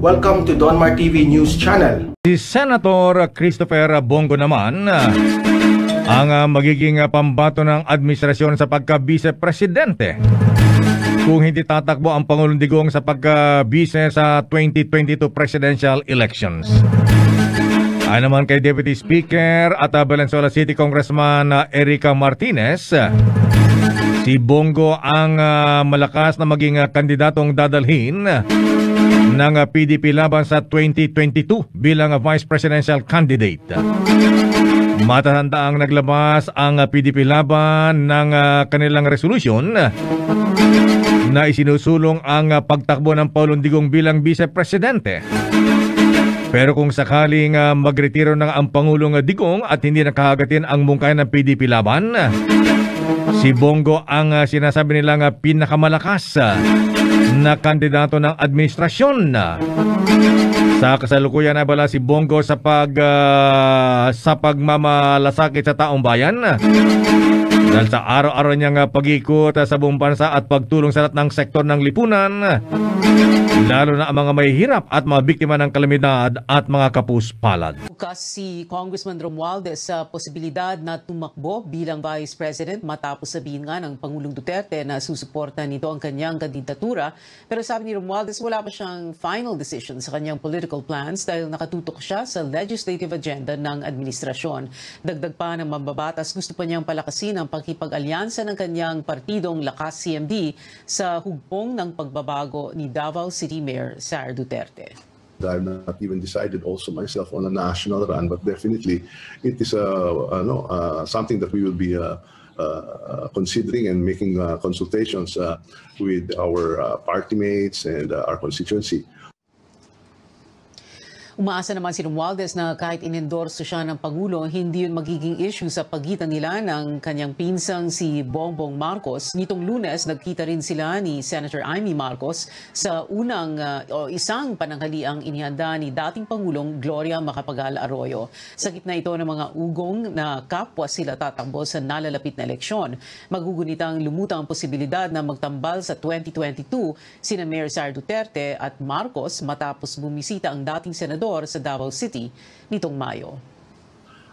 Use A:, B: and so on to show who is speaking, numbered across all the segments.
A: Welcome to Donmar TV News Channel. Si Senator Christopher Bongo naman ah, ang ah, magiging ah, pambato ng administrasyon sa pagka-vice presidente. Kung hindi tatakbo ang Pangulong Digong sa pagka-vice sa 2022 presidential elections. Ay naman kay Deputy Speaker at Valenzuela City Congressman Erika Martinez, si Bongo ang malakas na maging kandidatong dadalhin ng PDP ah, laban sa 2022 bilang ah, vice presidential candidate. Matatanda ang naglabas ang PDP ah, laban ng kanilang resolusyon na isinusulong ang pagtakbo ng Paulong Digong bilang vice-presidente. Pero kung sakaling magretiro na ang Pangulong Digong at hindi nakahagatin ang mungkay ng PDP laban, Si Bongo ang uh, sinasabi nilang uh, pinakamalakas uh, na kandidato ng administrasyon. Sa kasalukuyan ay bala si Bongo sa pag uh, sa pagmamalasakit sa taong bayan. Mm. Dahil sa araw-araw niyang pag-ikot ah, sa buong bansa at pagtulong sa lahat ng sektor ng lipunan, lalo na ang mga may hirap at mga biktima ng kalamidad at mga kapuspalad.
B: Bukas si Congressman Romualdez sa posibilidad na tumakbo bilang Vice President matapos sabihin nga ng Pangulong Duterte na susuporta nito ang kanyang kandidatura. Pero sabi ni Romualdez, wala pa siyang final decision sa kanyang political plans dahil nakatutok siya sa legislative agenda ng administrasyon. Dagdag pa ng mambabatas, gusto pa niyang palakasin ang pag pakikipag-alyansa ng kanyang partidong Lakas CMB sa hugpong ng pagbabago ni Davao City Mayor Sar
A: Duterte. I have not even decided also myself on a national run, but definitely it is a, uh, no, uh, something that we will be uh, uh, considering and making uh, consultations uh, with our uh, party mates and uh, our constituency.
B: Umaasa naman si Romualdez na kahit inendorso siya ng Pangulo, hindi yun magiging issue sa pagitan nila ng kanyang pinsang si Bongbong Marcos. Nitong lunes, nagkita rin sila ni Senator Amy Marcos sa unang uh, o isang pananghaliang inihanda ni dating Pangulong Gloria Macapagal Arroyo. Sa gitna ito ng mga ugong na kapwa sila tatakbo sa nalalapit na eleksyon. Magugunitang lumuta ang posibilidad na magtambal sa 2022 sina Mayor Sar Duterte at Marcos matapos bumisita ang dating senador senador sa Davao City nitong Mayo.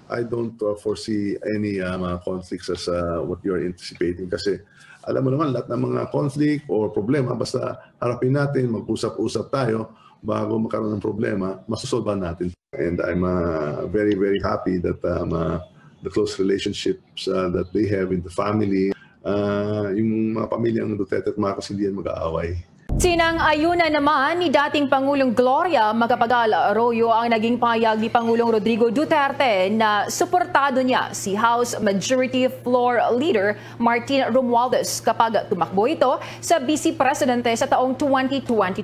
A: I don't uh, foresee any uh, mga conflicts as uh, what you're anticipating kasi alam mo naman lahat ng mga conflict or problema basta harapin natin, mag-usap-usap tayo bago magkaroon ng problema, masusolban natin. And I'm uh, very, very happy that um, uh, the close relationships uh, that they have in the family, uh, yung mga pamilyang Duterte at mga kasindihan mag-aaway.
C: Sinang ayuna naman ni dating Pangulong Gloria Macapagal Arroyo ang naging payag ni Pangulong Rodrigo Duterte na suportado niya si House Majority Floor Leader Martin Romualdez kapag tumakbo ito sa vice presidente sa taong 2022.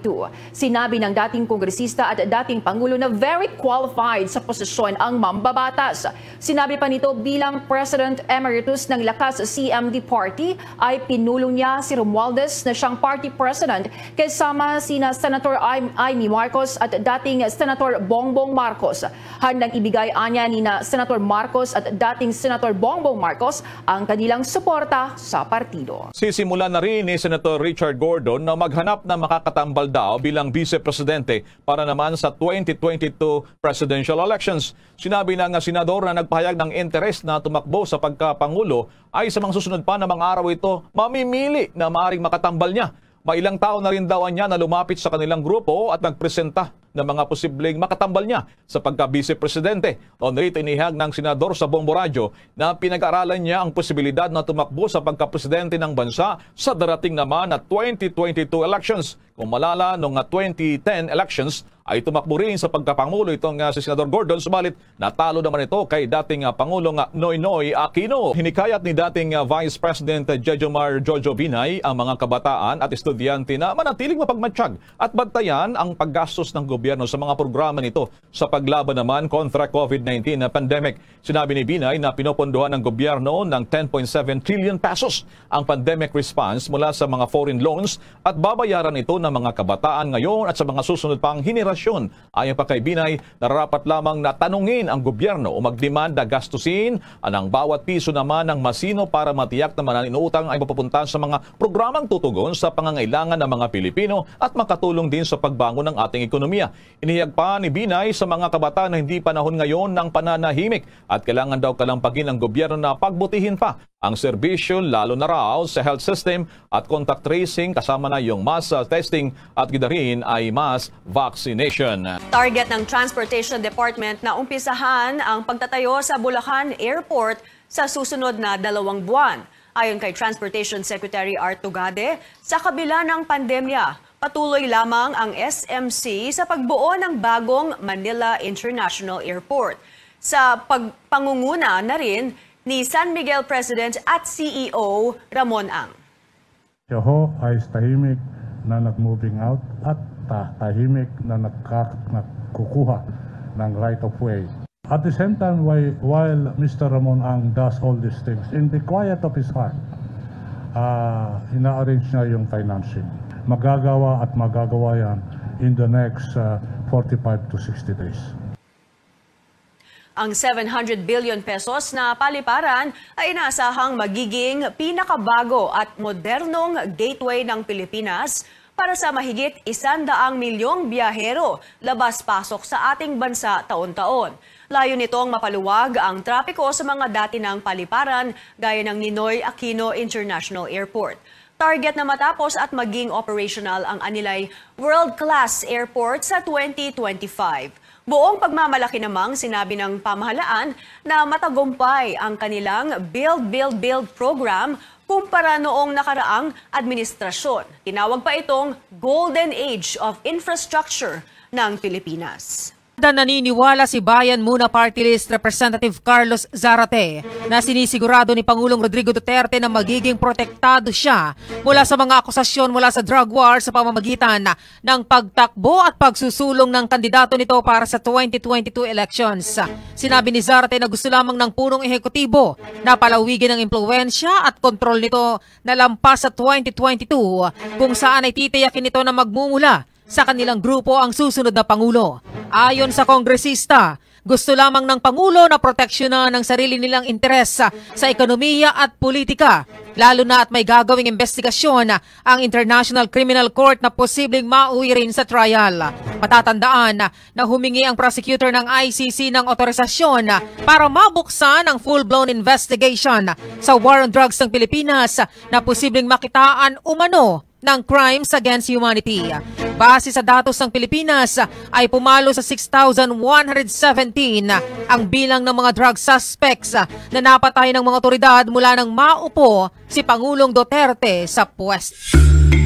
C: Sinabi ng dating kongresista at dating Pangulo na very qualified sa posisyon ang mambabatas. Sinabi pa nito bilang President Emeritus ng Lakas CMD Party ay pinulong niya si Romualdez na siyang party president kasama sina Senator Amy Marcos at dating Senator Bongbong Marcos. Handang ibigay anya nina Senator Marcos at dating Senator Bongbong Marcos ang kanilang suporta sa partido.
D: Sisimula na rin ni Senator Richard Gordon na maghanap na makakatambal daw bilang vice-presidente para naman sa 2022 presidential elections. Sinabi na nga senador na nagpahayag ng interes na tumakbo sa pagkapangulo ay sa mga susunod pa na mga araw ito mamimili na maaring makatambal niya Mailang tao na rin daw niya na lumapit sa kanilang grupo at nagpresenta ng mga posibleng makatambal niya sa pagka-vice presidente. On rito inihag ng senador sa Bomboradyo na pinag-aralan niya ang posibilidad na tumakbo sa pagka-presidente ng bansa sa darating naman na 2022 elections. Kumalala noong 2010 ah, elections ay tumakbo rin sa pagkapangulo itong uh, si Senador Gordon. Subalit natalo naman ito kay dating uh, Pangulong uh, Noynoy Aquino. Hinikayat ni dating uh, Vice President Jejomar Jojo Binay ang mga kabataan at estudyante na manatiling mapagmatsyag at bantayan ang paggastos ng gobyerno sa mga programa nito sa paglaban naman kontra COVID-19 na pandemic. Sinabi ni Binay na pinopondohan ng gobyerno ng 10.7 trillion pesos ang pandemic response mula sa mga foreign loans at babayaran ito ng mga kabataan ngayon at sa mga susunod pang henerasyon. Ayon pa kay Binay, narapat lamang na tanungin ang gobyerno o magdemanda gastusin ang bawat piso naman ng masino para matiyak na mananinuutang ay mapupunta sa mga programang tutugon sa pangangailangan ng mga Pilipino at makatulong din sa pagbangon ng ating ekonomiya. Inihayag pa ni Binay sa mga kabataan na hindi panahon ngayon ng pananahimik at kailangan daw kalampagin ng gobyerno na pagbutihin pa ang serbisyo lalo na raw sa health system at contact tracing kasama na yung mass testing testing at gida rin ay mass vaccination.
C: Target ng Transportation Department na umpisahan ang pagtatayo sa Bulacan Airport sa susunod na dalawang buwan. Ayon kay Transportation Secretary Art Tugade, sa kabila ng pandemya, patuloy lamang ang SMC sa pagbuo ng bagong Manila International Airport. Sa pagpangunguna na rin ni San Miguel President at CEO Ramon Ang.
A: Siya ho tahimik na nag-moving out at tahimik na nagkukuha ng right of way. At the same time, while Mr. Ramon Ang does all these things, in the quiet of his heart, uh, ina-arrange na yung financing. Magagawa at magagawa yan in the next uh, ah, 45 to 60 days.
C: Ang 700 billion pesos na paliparan ay inaasahang magiging pinakabago at modernong gateway ng Pilipinas para sa mahigit isandaang milyong biyahero labas-pasok sa ating bansa taon-taon. Layo nitong mapaluwag ang trapiko sa mga dati ng paliparan gaya ng Ninoy Aquino International Airport. Target na matapos at maging operational ang Anilay World-Class Airport sa 2025. Buong pagmamalaki namang sinabi ng pamahalaan na matagumpay ang kanilang Build, Build, Build program kumpara noong nakaraang administrasyon. Tinawag pa itong Golden Age of Infrastructure ng Pilipinas.
E: Na naniniwala si Bayan Muna Party List Representative Carlos Zarate na sinisigurado ni Pangulong Rodrigo Duterte na magiging protektado siya mula sa mga akusasyon mula sa drug war sa pamamagitan ng pagtakbo at pagsusulong ng kandidato nito para sa 2022 elections. Sinabi ni Zarate na gusto lamang ng punong ehekutibo na palawigin ang impluensya at kontrol nito na lampas sa 2022 kung saan ay titiyakin nito na magmumula sa kanilang grupo ang susunod na Pangulo. Ayon sa kongresista, gusto lamang ng Pangulo na proteksyonan ang sarili nilang interes sa ekonomiya at politika, lalo na at may gagawing investigasyon ang International Criminal Court na posibleng mauwi rin sa trial. Matatandaan na humingi ang prosecutor ng ICC ng otorisasyon para mabuksan ang full-blown investigation sa war on drugs ng Pilipinas na posibleng makitaan umano ng crimes against humanity. Base sa datos ng Pilipinas ay pumalo sa 6,117 ang bilang ng mga drug suspects na napatay ng mga otoridad mula nang maupo si Pangulong Duterte sa pwesto.